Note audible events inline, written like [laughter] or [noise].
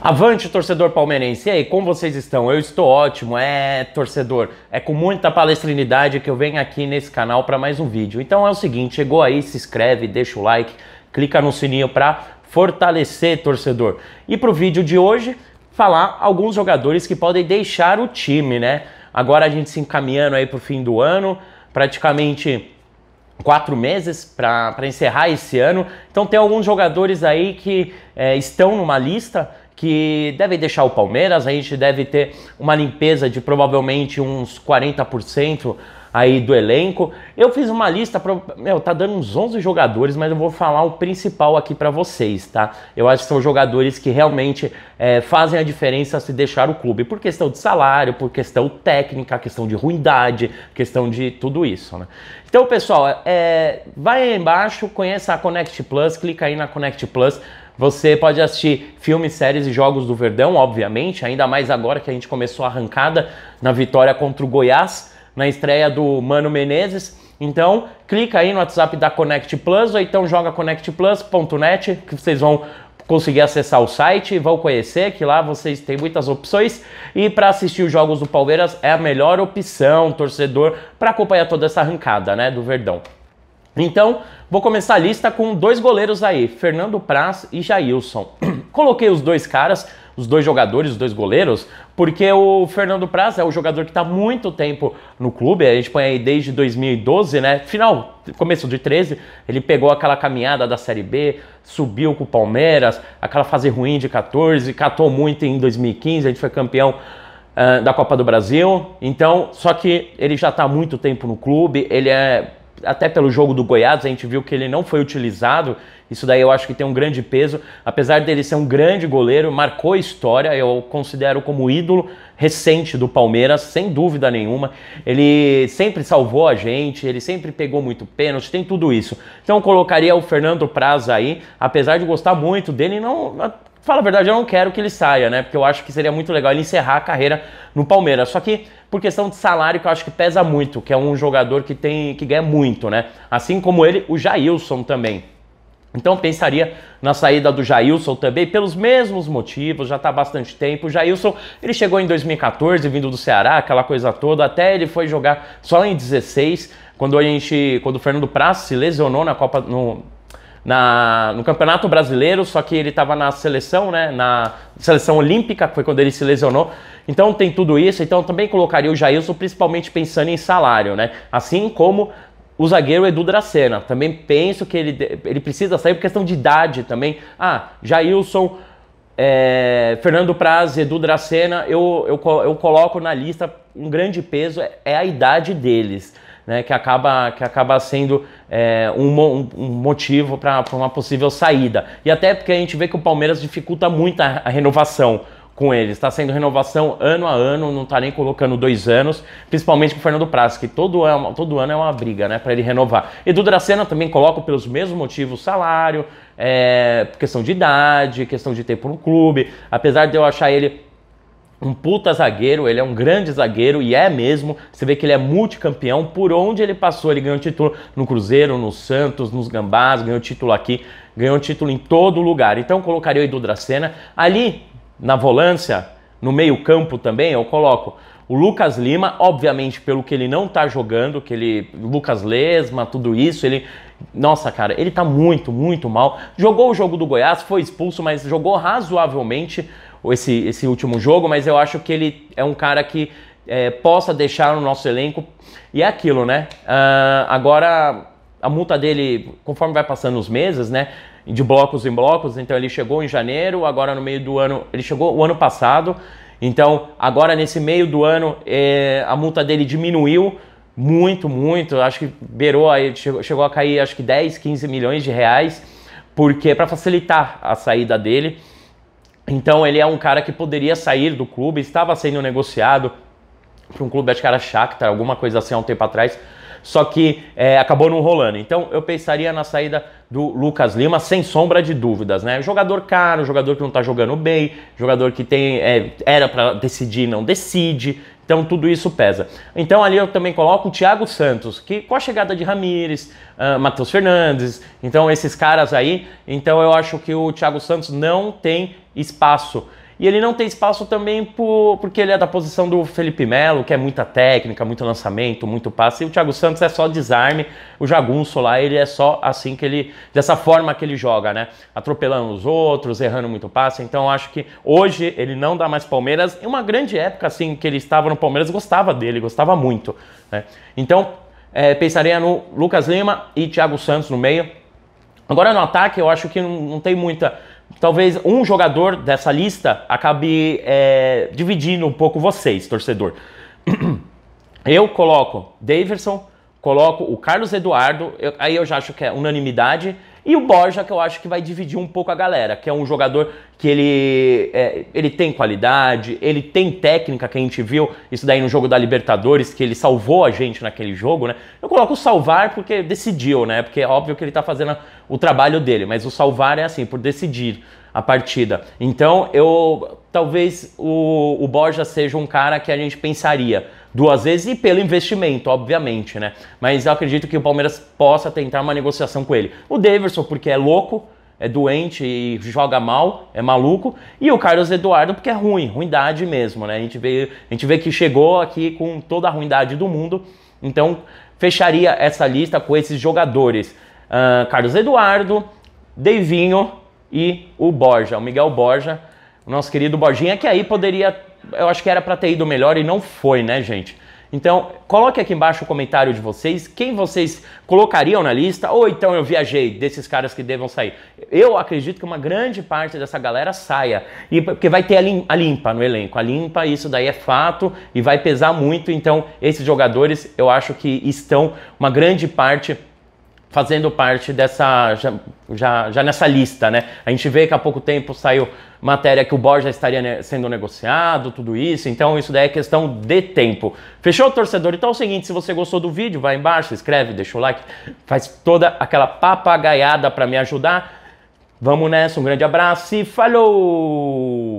Avante, torcedor palmeirense. E aí, como vocês estão? Eu estou ótimo, é torcedor. É com muita palestrinidade que eu venho aqui nesse canal para mais um vídeo. Então é o seguinte, chegou aí, se inscreve, deixa o like, clica no sininho para fortalecer, torcedor. E para o vídeo de hoje, falar alguns jogadores que podem deixar o time, né? Agora a gente se encaminhando aí para o fim do ano, praticamente quatro meses para encerrar esse ano. Então tem alguns jogadores aí que é, estão numa lista que deve deixar o Palmeiras, a gente deve ter uma limpeza de provavelmente uns 40% aí do elenco. Eu fiz uma lista, pro, meu, tá dando uns 11 jogadores, mas eu vou falar o principal aqui para vocês, tá? Eu acho que são jogadores que realmente é, fazem a diferença se deixar o clube, por questão de salário, por questão técnica, questão de ruindade, questão de tudo isso, né? Então, pessoal, é, vai aí embaixo, conheça a Connect Plus, clica aí na Connect Plus, você pode assistir filmes, séries e jogos do Verdão, obviamente, ainda mais agora que a gente começou a arrancada na vitória contra o Goiás, na estreia do Mano Menezes. Então, clica aí no WhatsApp da Connect Plus ou então joga connectplus.net que vocês vão conseguir acessar o site, vão conhecer que lá vocês têm muitas opções e para assistir os jogos do Palmeiras é a melhor opção, torcedor, para acompanhar toda essa arrancada, né, do Verdão. Então, vou começar a lista com dois goleiros aí, Fernando Praz e Jailson. [clears throat] Coloquei os dois caras, os dois jogadores, os dois goleiros, porque o Fernando Praz é o jogador que está muito tempo no clube, a gente põe aí desde 2012, né? Final, começo de 13, ele pegou aquela caminhada da Série B, subiu com o Palmeiras, aquela fase ruim de 14, catou muito em 2015, a gente foi campeão ah, da Copa do Brasil, então, só que ele já está há muito tempo no clube, ele é até pelo jogo do Goiás, a gente viu que ele não foi utilizado. Isso daí eu acho que tem um grande peso. Apesar dele ser um grande goleiro, marcou história, eu considero como ídolo recente do Palmeiras, sem dúvida nenhuma. Ele sempre salvou a gente, ele sempre pegou muito pênalti, tem tudo isso. Então eu colocaria o Fernando Praza aí, apesar de gostar muito dele, não fala a verdade, eu não quero que ele saia, né? Porque eu acho que seria muito legal ele encerrar a carreira no Palmeiras. Só que por questão de salário que eu acho que pesa muito, que é um jogador que tem que ganha muito, né? Assim como ele, o Jailson também. Então pensaria na saída do Jailson também, pelos mesmos motivos, já está há bastante tempo. O Jailson, ele chegou em 2014, vindo do Ceará, aquela coisa toda, até ele foi jogar só em 16, quando a gente, quando o Fernando Prass se lesionou na Copa, no, na, no Campeonato Brasileiro, só que ele estava na seleção, né? Na seleção olímpica, que foi quando ele se lesionou. Então tem tudo isso. Então também colocaria o Jailson, principalmente pensando em salário, né? Assim como o zagueiro Edu Dracena. Também penso que ele, ele precisa sair por questão de idade também. Ah, Jailson, é, Fernando Praz, Edu Dracena, eu, eu, eu coloco na lista um grande peso, é, é a idade deles né, que, acaba, que acaba sendo é, um, um, motivo para uma possível saída. E até porque a gente vê que o Palmeiras dificulta muito a, a renovação com ele. Está sendo renovação ano a ano, não está nem colocando dois anos, principalmente com o Fernando Praz, que todo ano, todo ano é uma briga né, para ele renovar. e do Dracena também coloca pelos mesmos motivos salário, é, questão de idade, questão de tempo no clube. Apesar de eu achar ele um puta zagueiro, ele é um grande zagueiro e é mesmo. Você vê que ele é multicampeão. Por onde ele passou, ele ganhou título no Cruzeiro, no Santos, nos Gambás, ganhou título aqui, ganhou título em todo lugar. Então colocaria o Edu Dracena. Ali, na volância, no meio-campo também, eu coloco o Lucas Lima, obviamente, pelo que ele não tá jogando, que ele. Lucas Lesma, tudo isso, ele. Nossa, cara, ele tá muito, muito mal. Jogou o jogo do Goiás, foi expulso, mas jogou razoavelmente esse, esse último jogo, mas eu acho que ele é um cara que é, possa deixar no nosso elenco. E é aquilo, né? Uh, agora, a multa dele, conforme vai passando os meses, né? De blocos em blocos, então ele chegou em janeiro, agora no meio do ano, ele chegou o ano passado, então agora nesse meio do ano é, a multa dele diminuiu muito, muito, acho que beirou aí, chegou, chegou a cair acho que 10, 15 milhões de reais, porque para facilitar a saída dele. Então ele é um cara que poderia sair do clube, estava sendo negociado para um clube, acho que era Shakhtar, alguma coisa assim há um tempo atrás, só que é, acabou não rolando. Então eu pensaria na saída do Lucas Lima, sem sombra de dúvidas, né? Jogador caro, jogador que não tá jogando bem, jogador que tem é, era para decidir não decide, então tudo isso pesa. Então ali eu também coloco o Thiago Santos, que com a chegada de Ramires, uh, Matheus Fernandes, então esses caras aí, então eu acho que o Thiago Santos não tem espaço. E ele não tem espaço também por, porque ele é da posição do Felipe Melo, que é muita técnica, muito lançamento, muito passe. E o Thiago Santos é só desarme, o jagunço lá, ele é só assim que ele. dessa forma que ele joga, né? Atropelando os outros, errando muito passe. Então acho que hoje ele não dá mais Palmeiras. Em uma grande época, assim, que ele estava no Palmeiras, gostava dele, gostava muito, né? Então. É, pensaria no Lucas Lima e Thiago Santos no meio. Agora no ataque eu acho que não, não tem muita talvez um jogador dessa lista acabe é, dividindo um pouco vocês, torcedor. [clears throat] Eu coloco Daverson, coloco o Carlos Eduardo, eu, aí eu já acho que é unanimidade. E o Borja, que eu acho que vai dividir um pouco a galera, que é um jogador que ele, é, ele tem qualidade, ele tem técnica, que a gente viu isso daí no jogo da Libertadores, que ele salvou a gente naquele jogo, né? Eu coloco o salvar porque decidiu, né? Porque é óbvio que ele tá fazendo o trabalho dele, mas o salvar é assim, por decidir a partida. Então, eu talvez o, o Borja seja um cara que a gente pensaria duas vezes e pelo investimento, obviamente, né? Mas eu acredito que o Palmeiras possa tentar uma negociação com ele. O Daverson porque é louco, é doente e joga mal, é maluco, e o Carlos Eduardo porque é ruim, ruindade mesmo, né? A gente vê, a gente vê que chegou aqui com toda a ruindade do mundo, então fecharia essa lista com esses jogadores. Uh, Carlos Eduardo, Deivinho e o Borja, o Miguel Borja, o nosso querido Borjinha, que aí poderia eu acho que era para ter ido melhor e não foi, né, gente? Então, coloque aqui embaixo o comentário de vocês, quem vocês colocariam na lista, ou então eu viajei desses caras que devam sair. Eu acredito que uma grande parte dessa galera saia, e, porque vai ter a, limpa no elenco. A limpa, isso daí é fato e vai pesar muito. Então, esses jogadores eu acho que estão uma grande parte fazendo parte dessa já, já, já, nessa lista, né? A gente vê que há pouco tempo saiu matéria que o Borja estaria ne sendo negociado, tudo isso. Então isso daí é questão de tempo. Fechou, torcedor? Então é o seguinte, se você gostou do vídeo, vai embaixo, escreve, deixa o like, faz toda aquela papagaiada para me ajudar. Vamos nessa, um grande abraço e falou!